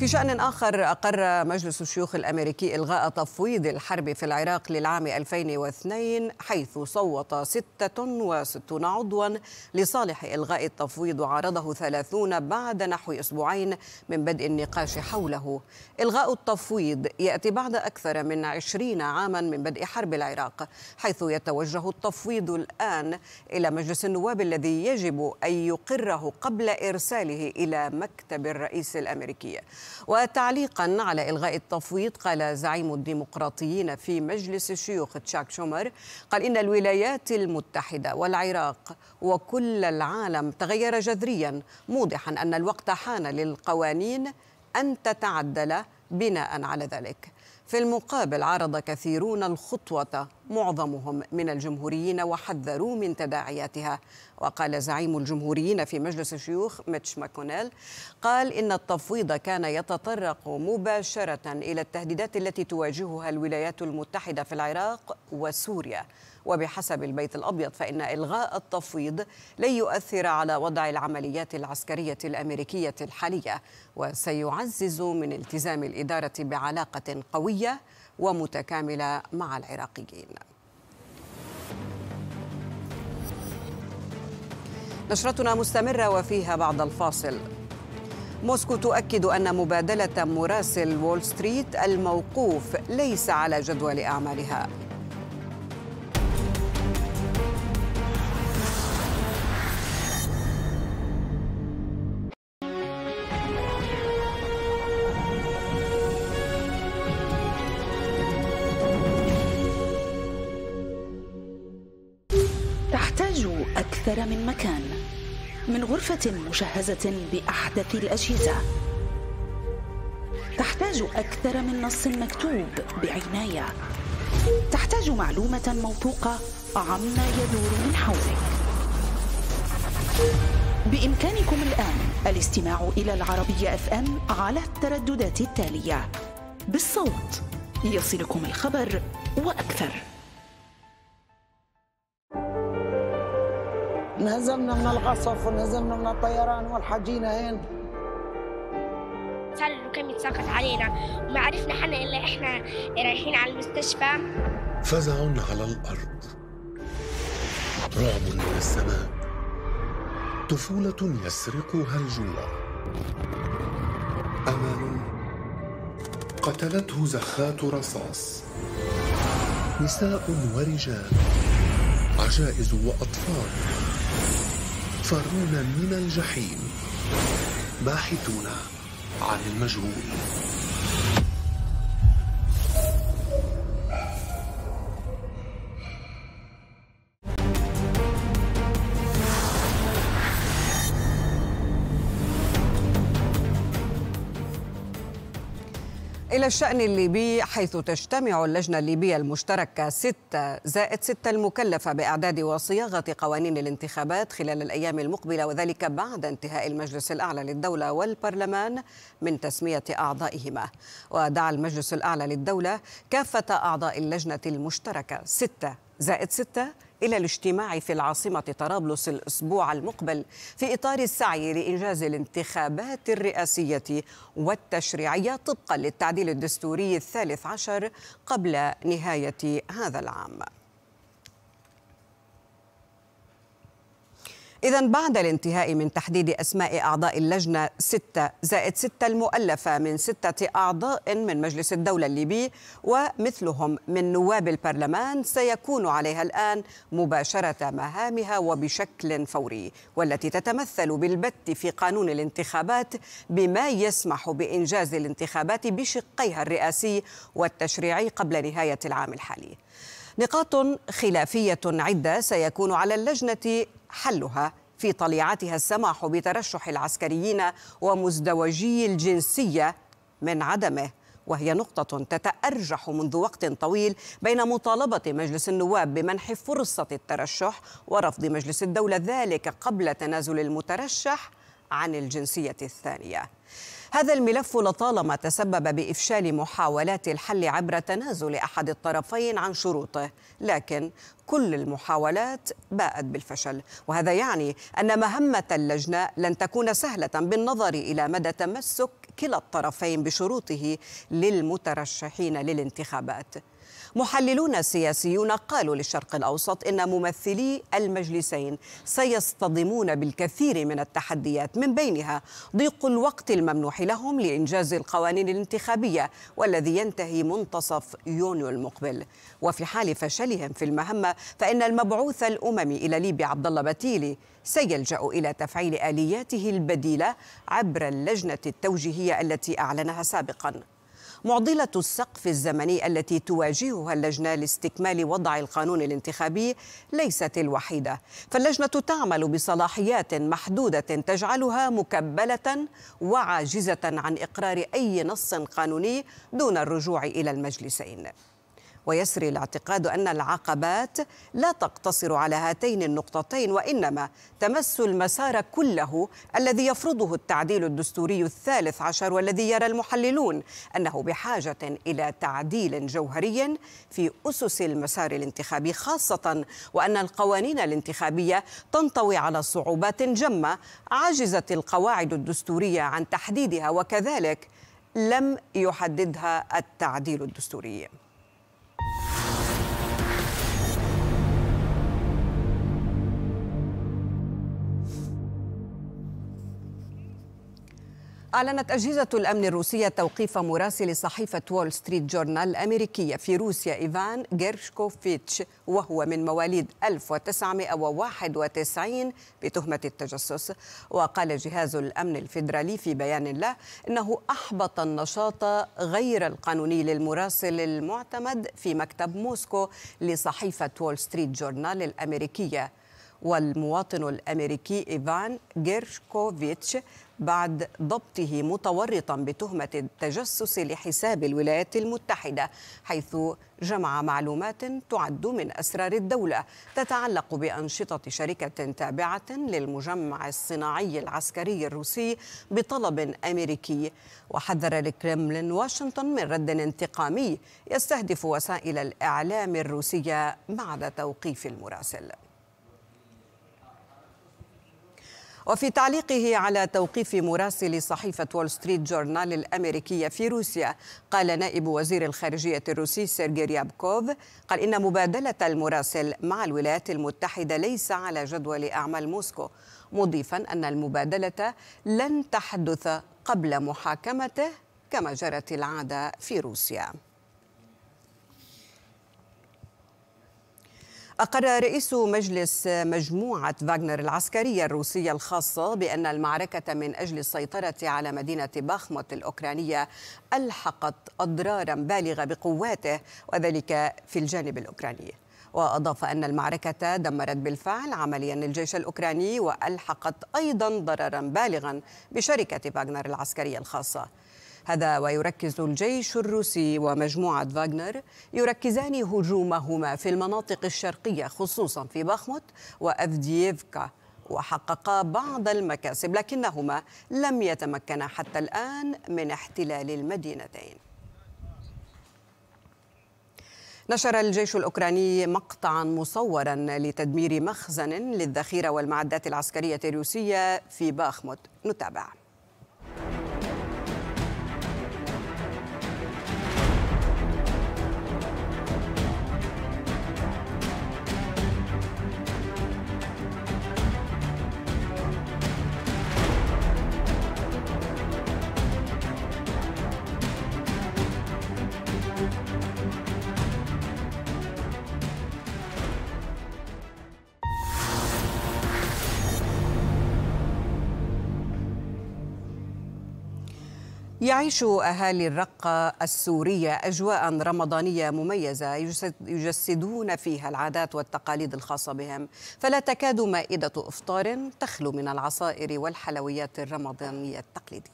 في شأن آخر أقر مجلس الشيوخ الأمريكي إلغاء تفويض الحرب في العراق للعام 2002 حيث صوت 66 عضوا لصالح إلغاء التفويض وعارضه 30 بعد نحو أسبوعين من بدء النقاش حوله إلغاء التفويض يأتي بعد أكثر من 20 عاما من بدء حرب العراق حيث يتوجه التفويض الآن إلى مجلس النواب الذي يجب أن يقره قبل إرساله إلى مكتب الرئيس الأمريكي وتعليقا على إلغاء التفويض قال زعيم الديمقراطيين في مجلس الشيوخ تشاك شومر قال إن الولايات المتحدة والعراق وكل العالم تغير جذريا موضحا أن الوقت حان للقوانين أن تتعدل بناء على ذلك في المقابل عرض كثيرون الخطوة معظمهم من الجمهوريين وحذروا من تداعياتها وقال زعيم الجمهوريين في مجلس الشيوخ ميتش ماكونيل قال إن التفويض كان يتطرق مباشرة إلى التهديدات التي تواجهها الولايات المتحدة في العراق وسوريا وبحسب البيت الأبيض فإن إلغاء التفويض لن يؤثر على وضع العمليات العسكرية الأمريكية الحالية وسيعزز من التزام الإدارة بعلاقة قوية ومتكاملة مع العراقيين نشرتنا مستمرة وفيها بعد الفاصل موسكو تؤكد أن مبادلة مراسل وول ستريت الموقوف ليس على جدول أعمالها زرت أكثر من مكان من غرفة مجهزة بأحدث الأجهزة تحتاج أكثر من نص مكتوب بعناية تحتاج معلومة موثوقة عما يدور من حولك بإمكانكم الآن الاستماع إلى العربية اف ام على الترددات التالية بالصوت يصلكم الخبر وأكثر انهزمنا من القصف وانهزمنا من الطيران والحجينا هين صار كم يتساقط علينا وما عرفنا حنا الا احنا رايحين على المستشفى فزع على الارض رعب من السماء طفوله يسرقها الجوع امل قتلته زخات رصاص نساء ورجال عجائز واطفال فرون من الجحيم باحثون عن المجهول الشأن الليبي حيث تجتمع اللجنة الليبية المشتركة 6 زائد 6 المكلفة بإعداد وصياغة قوانين الانتخابات خلال الأيام المقبلة وذلك بعد انتهاء المجلس الأعلى للدولة والبرلمان من تسمية أعضائهما ودعا المجلس الأعلى للدولة كافة أعضاء اللجنة المشتركة 6 زائد 6 إلى الاجتماع في العاصمة طرابلس الأسبوع المقبل في إطار السعي لإنجاز الانتخابات الرئاسية والتشريعية طبقا للتعديل الدستوري الثالث عشر قبل نهاية هذا العام إذا بعد الانتهاء من تحديد أسماء أعضاء اللجنة ستة زائد ستة المؤلفة من ستة أعضاء من مجلس الدولة الليبي ومثلهم من نواب البرلمان سيكون عليها الآن مباشرة مهامها وبشكل فوري والتي تتمثل بالبت في قانون الانتخابات بما يسمح بإنجاز الانتخابات بشقيها الرئاسي والتشريعي قبل نهاية العام الحالي. نقاط خلافية عدة سيكون على اللجنة حلها في طليعتها السماح بترشح العسكريين ومزدوجي الجنسيه من عدمه وهي نقطة تتأرجح منذ وقت طويل بين مطالبة مجلس النواب بمنح فرصة الترشح ورفض مجلس الدولة ذلك قبل تنازل المترشح عن الجنسية الثانية. هذا الملف لطالما تسبب بإفشال محاولات الحل عبر تنازل أحد الطرفين عن شروطه لكن كل المحاولات باءت بالفشل وهذا يعني أن مهمة اللجنة لن تكون سهلة بالنظر إلى مدى تمسك كلا الطرفين بشروطه للمترشحين للانتخابات محللون سياسيون قالوا للشرق الأوسط إن ممثلي المجلسين سيصطدمون بالكثير من التحديات من بينها ضيق الوقت الممنوح لهم لإنجاز القوانين الانتخابية والذي ينتهي منتصف يونيو المقبل وفي حال فشلهم في المهمة فإن المبعوث الأممي إلى ليبيا عبد الله بتيلي سيلجأ إلى تفعيل آلياته البديلة عبر اللجنة التوجيهية التي أعلنها سابقاً معضلة السقف الزمني التي تواجهها اللجنة لاستكمال وضع القانون الانتخابي ليست الوحيدة فاللجنة تعمل بصلاحيات محدودة تجعلها مكبلة وعاجزة عن إقرار أي نص قانوني دون الرجوع إلى المجلسين ويسري الاعتقاد أن العقبات لا تقتصر على هاتين النقطتين وإنما تمس المسار كله الذي يفرضه التعديل الدستوري الثالث عشر والذي يرى المحللون أنه بحاجة إلى تعديل جوهري في أسس المسار الانتخابي خاصة وأن القوانين الانتخابية تنطوي على صعوبات جمة عجزت القواعد الدستورية عن تحديدها وكذلك لم يحددها التعديل الدستوري أعلنت أجهزة الأمن الروسية توقيف مراسل صحيفة وول ستريت جورنال الأمريكية في روسيا إيفان جيرشكوفيتش وهو من مواليد 1991 بتهمة التجسس وقال جهاز الأمن الفيدرالي في بيان له إنه أحبط النشاط غير القانوني للمراسل المعتمد في مكتب موسكو لصحيفة وول ستريت جورنال الأمريكية والمواطن الأمريكي إيفان جيرشكوفيتش بعد ضبطه متورطا بتهمة التجسس لحساب الولايات المتحدة حيث جمع معلومات تعد من أسرار الدولة تتعلق بأنشطة شركة تابعة للمجمع الصناعي العسكري الروسي بطلب أمريكي وحذر الكرملين واشنطن من رد انتقامي يستهدف وسائل الإعلام الروسية بعد توقيف المراسل وفي تعليقه على توقيف مراسل صحيفة وول ستريت جورنال الأمريكية في روسيا قال نائب وزير الخارجية الروسي سيرجي ريابكوف قال إن مبادلة المراسل مع الولايات المتحدة ليس على جدول أعمال موسكو مضيفا أن المبادلة لن تحدث قبل محاكمته كما جرت العادة في روسيا أقر رئيس مجلس مجموعة فاغنر العسكرية الروسية الخاصة بأن المعركة من أجل السيطرة على مدينة باخموت الأوكرانية ألحقت أضرارا بالغة بقواته وذلك في الجانب الأوكراني وأضاف أن المعركة دمرت بالفعل عمليا الجيش الأوكراني وألحقت أيضا ضررا بالغا بشركة فاغنر العسكرية الخاصة هذا ويركز الجيش الروسي ومجموعة فاغنر يركزان هجومهما في المناطق الشرقية خصوصا في باخموت وأفدييفكا وحققا بعض المكاسب لكنهما لم يتمكنا حتى الآن من احتلال المدينتين نشر الجيش الاوكراني مقطعا مصورا لتدمير مخزن للذخيره والمعدات العسكريه الروسيه في باخموت نتابع يعيش أهالي الرقة السورية أجواء رمضانية مميزة يجسدون فيها العادات والتقاليد الخاصة بهم فلا تكاد مائدة إفطار تخلو من العصائر والحلويات الرمضانية التقليدية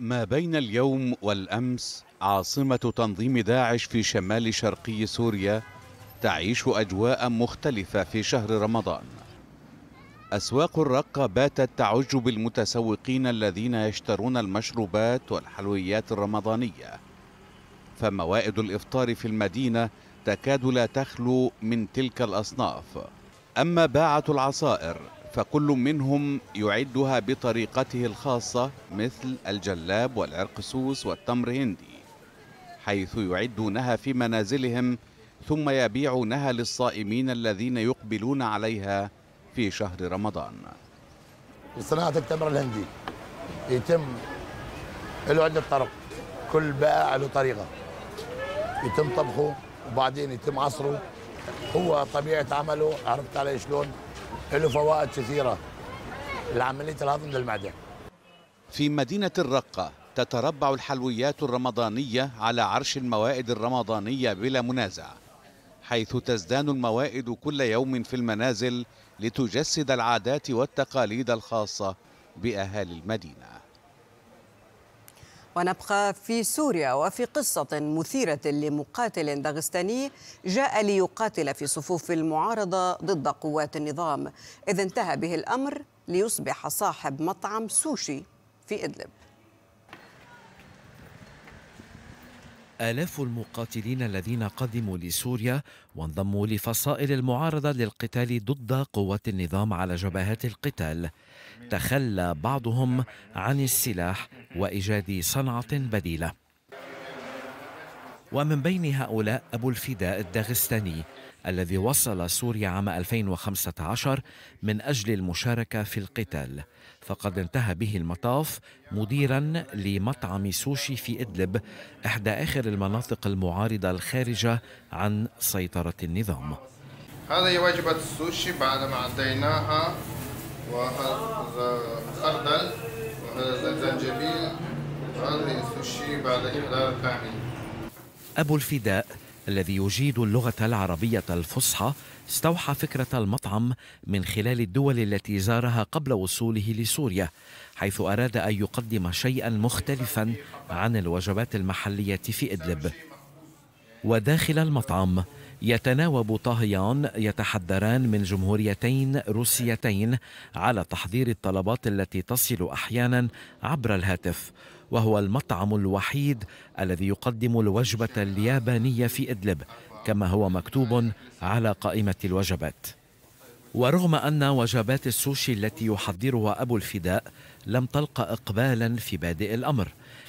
ما بين اليوم والأمس عاصمة تنظيم داعش في شمال شرقي سوريا تعيش أجواء مختلفة في شهر رمضان أسواق الرقة باتت تعج بالمتسوقين الذين يشترون المشروبات والحلويات الرمضانية فموائد الإفطار في المدينة تكاد لا تخلو من تلك الأصناف أما باعة العصائر فكل منهم يعدها بطريقته الخاصة مثل الجلاب والعرقسوس والتمر هندي حيث يعدونها في منازلهم ثم يبيعونها للصائمين الذين يقبلون عليها في شهر رمضان صناعة التمر الهندي يتم له عدة طرق كل بائع له طريقة يتم طبخه وبعدين يتم عصره هو طبيعة عمله عرفت علي شلون له فوائد كثيرة لعملية الهضم للمعدة في مدينة الرقة تتربع الحلويات الرمضانية على عرش الموائد الرمضانية بلا منازع حيث تزدان الموائد كل يوم في المنازل لتجسد العادات والتقاليد الخاصة بأهالي المدينة ونبقى في سوريا وفي قصة مثيرة لمقاتل داغستاني جاء ليقاتل في صفوف المعارضة ضد قوات النظام إذ انتهى به الأمر ليصبح صاحب مطعم سوشي في إدلب آلاف المقاتلين الذين قدموا لسوريا وانضموا لفصائل المعارضة للقتال ضد قوات النظام على جبهات القتال تخلى بعضهم عن السلاح وإيجاد صنعة بديلة ومن بين هؤلاء أبو الفداء الداغستاني الذي وصل سوريا عام 2015 من أجل المشاركة في القتال فقد انتهى به المطاف مديرا لمطعم سوشي في إدلب إحدى آخر المناطق المعارضة الخارجة عن سيطرة النظام هذه وجبة السوشي بعد ما عديناها وهذا خردل وهذا الزنجبيل وهذه السوشي بعد إحضار كامل أبو الفداء الذي يجيد اللغة العربية الفصحى استوحى فكرة المطعم من خلال الدول التي زارها قبل وصوله لسوريا حيث أراد أن يقدم شيئا مختلفا عن الوجبات المحلية في إدلب وداخل المطعم يتناوب طهيان يتحدران من جمهوريتين روسيتين على تحضير الطلبات التي تصل احيانا عبر الهاتف وهو المطعم الوحيد الذي يقدم الوجبة اليابانية في إدلب كما هو مكتوب على قائمة الوجبات ورغم أن وجبات السوشي التي يحضرها أبو الفداء لم تلق إقبالا في بادئ الأمر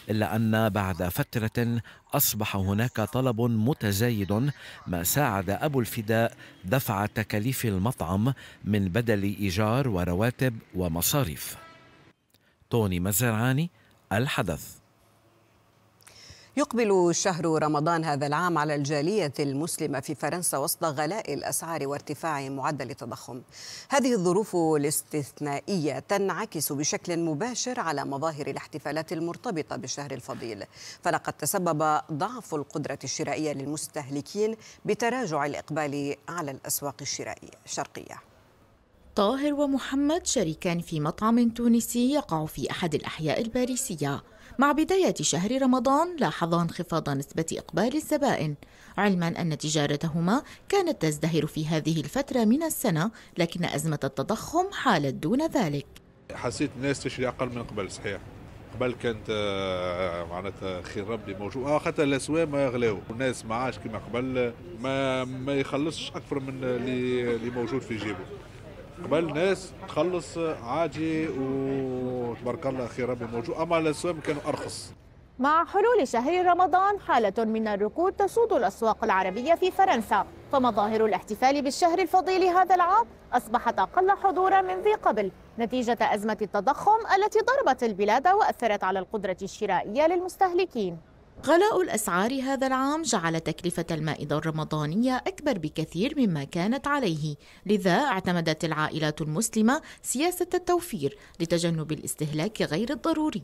إلا أن بعد فترة أصبح هناك طلب متزايد ما ساعد أبو الفداء دفع تكاليف المطعم من بدل إيجار ورواتب ومصاريف توني مزرعاني الحدث يقبل شهر رمضان هذا العام على الجالية المسلمة في فرنسا وسط غلاء الأسعار وارتفاع معدل التضخم هذه الظروف الاستثنائية تنعكس بشكل مباشر على مظاهر الاحتفالات المرتبطة بالشهر الفضيل فلقد تسبب ضعف القدرة الشرائية للمستهلكين بتراجع الإقبال على الأسواق الشرائية الشرقية طاهر ومحمد شريكان في مطعم تونسي يقع في أحد الأحياء الباريسية مع بداية شهر رمضان لاحظا انخفاض نسبة إقبال الزبائن علما أن تجارتهما كانت تزدهر في هذه الفترة من السنة لكن أزمة التضخم حالت دون ذلك حسيت الناس تشري أقل من قبل صحيح قبل كانت آه، معناتها خير ربي موجود اه خاطر الاسواق ما غلاو الناس ما عادش كما قبل ما ما يخلصش اكثر من اللي موجود في جيبه قبل ناس تخلص عادي وتبارك الله خير ربي موجود اما الاسواق كانوا ارخص مع حلول شهر رمضان حالة من الركود تسود الأسواق العربية في فرنسا فمظاهر الاحتفال بالشهر الفضيل هذا العام أصبحت أقل حضورا من ذي قبل نتيجة أزمة التضخم التي ضربت البلاد وأثرت على القدرة الشرائية للمستهلكين غلاء الأسعار هذا العام جعل تكلفة المائدة الرمضانية أكبر بكثير مما كانت عليه، لذا اعتمدت العائلات المسلمة سياسة التوفير لتجنب الاستهلاك غير الضروري.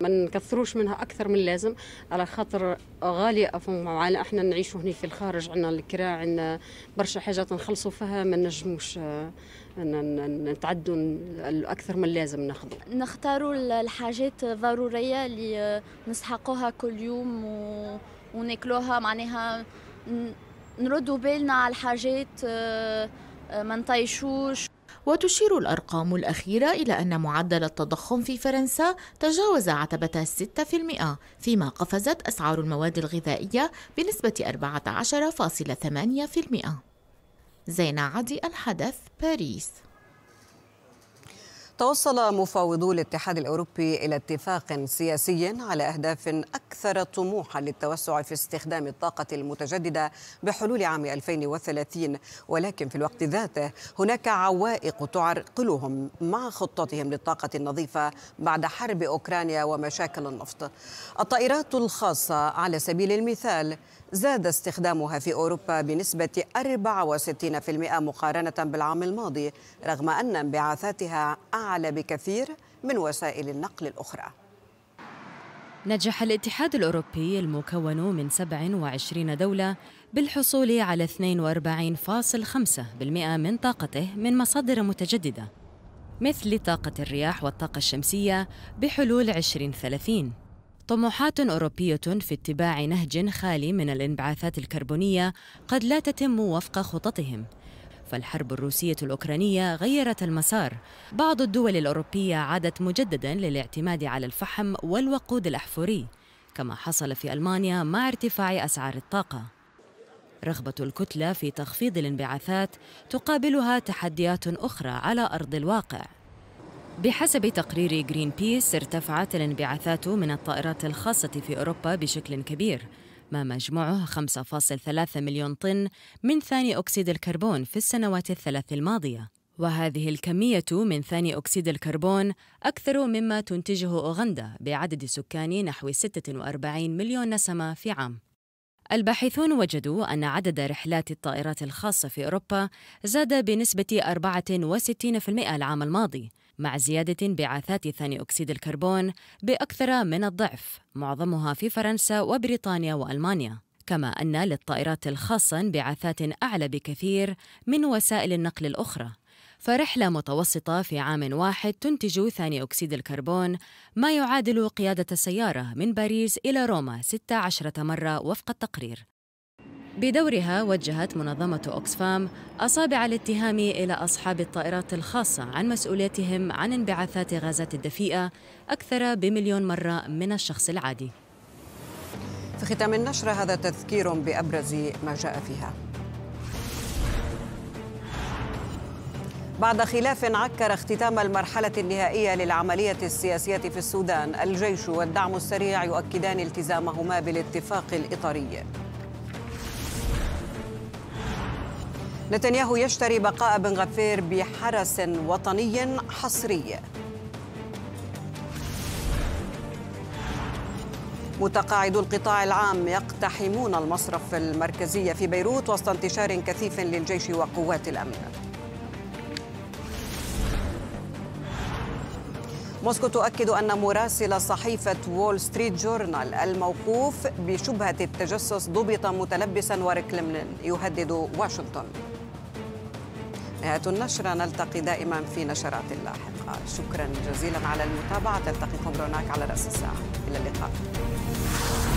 ما نكثروش منها اكثر من اللازم على خاطر غاليه على احنا نعيشوا هنا في الخارج عندنا الكراع عندنا برشا حاجات نخلصوا فيها ما نجموش آه، نتعدوا اكثر من اللازم ناخذ نختاروا الحاجات الضروريه اللي آه، نسحقوها كل يوم و... وناكلوها معناها نردوا بالنا على الحاجات آه، ما نطيشوش وتشير الأرقام الأخيرة إلى أن معدل التضخم في فرنسا تجاوز عتبة 6% فيما قفزت أسعار المواد الغذائية بنسبة 14.8% زينة عدي الحدث باريس توصل مفاوضو الاتحاد الاوروبي الى اتفاق سياسي على اهداف اكثر طموحا للتوسع في استخدام الطاقه المتجدده بحلول عام 2030 ولكن في الوقت ذاته هناك عوائق تعرقلهم مع خطتهم للطاقه النظيفه بعد حرب اوكرانيا ومشاكل النفط. الطائرات الخاصه على سبيل المثال زاد استخدامها في أوروبا بنسبة 64% مقارنة بالعام الماضي رغم أن انبعاثاتها أعلى بكثير من وسائل النقل الأخرى نجح الاتحاد الأوروبي المكون من 27 دولة بالحصول على 42.5% من طاقته من مصادر متجددة مثل طاقة الرياح والطاقة الشمسية بحلول 2030 طموحات أوروبية في اتباع نهج خالي من الانبعاثات الكربونية قد لا تتم وفق خططهم فالحرب الروسية الأوكرانية غيرت المسار بعض الدول الأوروبية عادت مجددا للاعتماد على الفحم والوقود الأحفوري كما حصل في ألمانيا مع ارتفاع أسعار الطاقة رغبة الكتلة في تخفيض الانبعاثات تقابلها تحديات أخرى على أرض الواقع بحسب تقرير جرين بيس ارتفعت الانبعاثات من الطائرات الخاصة في أوروبا بشكل كبير ما مجموعه 5.3 مليون طن من ثاني أكسيد الكربون في السنوات الثلاث الماضية وهذه الكمية من ثاني أكسيد الكربون أكثر مما تنتجه أوغندا بعدد سكان نحو 46 مليون نسمة في عام الباحثون وجدوا أن عدد رحلات الطائرات الخاصة في أوروبا زاد بنسبة 64% العام الماضي مع زيادة انبعاثات ثاني أكسيد الكربون بأكثر من الضعف معظمها في فرنسا وبريطانيا وألمانيا كما أن للطائرات الخاصة انبعاثات أعلى بكثير من وسائل النقل الأخرى فرحلة متوسطة في عام واحد تنتج ثاني أكسيد الكربون ما يعادل قيادة سيارة من باريس إلى روما 16 مرة وفق التقرير بدورها وجهت منظمة أوكسفام أصابع الاتهام إلى أصحاب الطائرات الخاصة عن مسؤوليتهم عن انبعاثات غازات الدفيئة أكثر بمليون مرة من الشخص العادي في ختام النشرة هذا تذكير بأبرز ما جاء فيها بعد خلاف عكر اختتام المرحلة النهائية للعملية السياسية في السودان الجيش والدعم السريع يؤكدان التزامهما بالاتفاق الإطاري نتنياهو يشتري بقاء بن غفير بحرس وطني حصري متقاعدو القطاع العام يقتحمون المصرف المركزي في بيروت وسط انتشار كثيف للجيش وقوات الامن. موسكو تؤكد ان مراسل صحيفه وول ستريت جورنال الموقوف بشبهه التجسس ضبط متلبسا وريكلمن يهدد واشنطن. نهاية النشرة نلتقي دائما في نشرات لاحقة شكرا جزيلا على المتابعة تلتقيكم هناك على رأس الساعة إلى اللقاء